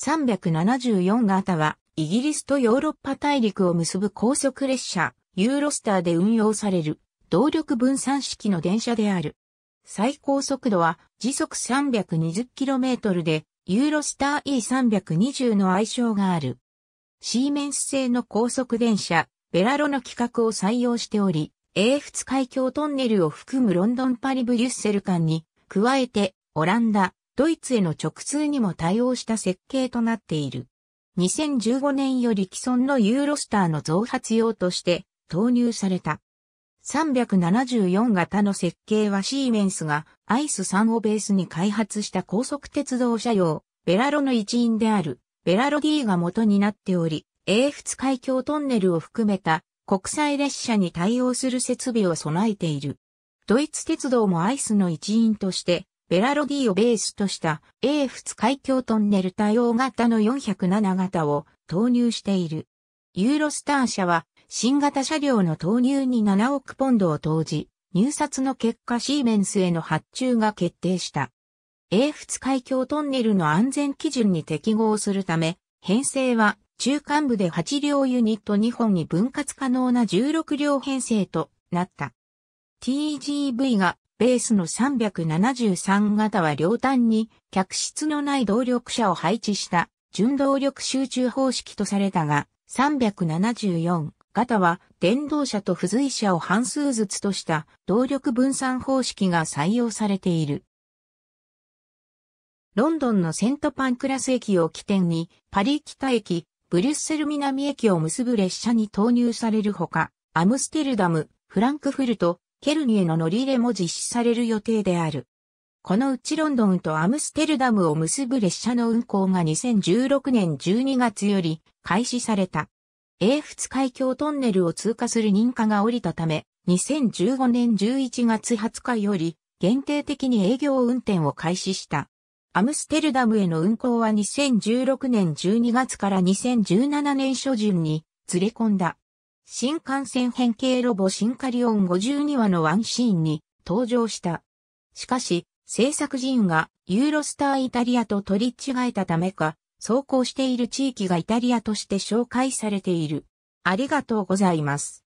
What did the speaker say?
374型は、イギリスとヨーロッパ大陸を結ぶ高速列車、ユーロスターで運用される、動力分散式の電車である。最高速度は時速 320km で、ユーロスター E320 の愛称がある。シーメンス製の高速電車、ベラロの規格を採用しており、英仏海峡トンネルを含むロンドンパリブリュッセル間に、加えて、オランダ、ドイツへの直通にも対応した設計となっている。2015年より既存のユーロスターの増発用として投入された。374型の設計はシーメンスがアイス3をベースに開発した高速鉄道車用、ベラロの一員である、ベラロ D が元になっており、英仏海峡トンネルを含めた国際列車に対応する設備を備えている。ドイツ鉄道もアイスの一員として、ベラロディをベースとした英仏海峡トンネル対応型の407型を投入している。ユーロスター社は新型車両の投入に7億ポンドを投じ、入札の結果シーメンスへの発注が決定した。英仏海峡トンネルの安全基準に適合するため、編成は中間部で8両ユニット2本に分割可能な16両編成となった。TGV がベースの373型は両端に客室のない動力車を配置した純動力集中方式とされたが、374型は電動車と付随車を半数ずつとした動力分散方式が採用されている。ロンドンのセントパンクラス駅を起点にパリ北駅、ブリュッセル南駅を結ぶ列車に投入されるほか、アムステルダム、フランクフルト、ケルニへの乗り入れも実施される予定である。このうちロンドンとアムステルダムを結ぶ列車の運行が2016年12月より開始された。英仏海峡トンネルを通過する認可が下りたため、2015年11月20日より限定的に営業運転を開始した。アムステルダムへの運行は2016年12月から2017年初旬にずれ込んだ。新幹線変形ロボシンカリオン52話のワンシーンに登場した。しかし、制作陣がユーロスターイタリアと取り違えたためか、走行している地域がイタリアとして紹介されている。ありがとうございます。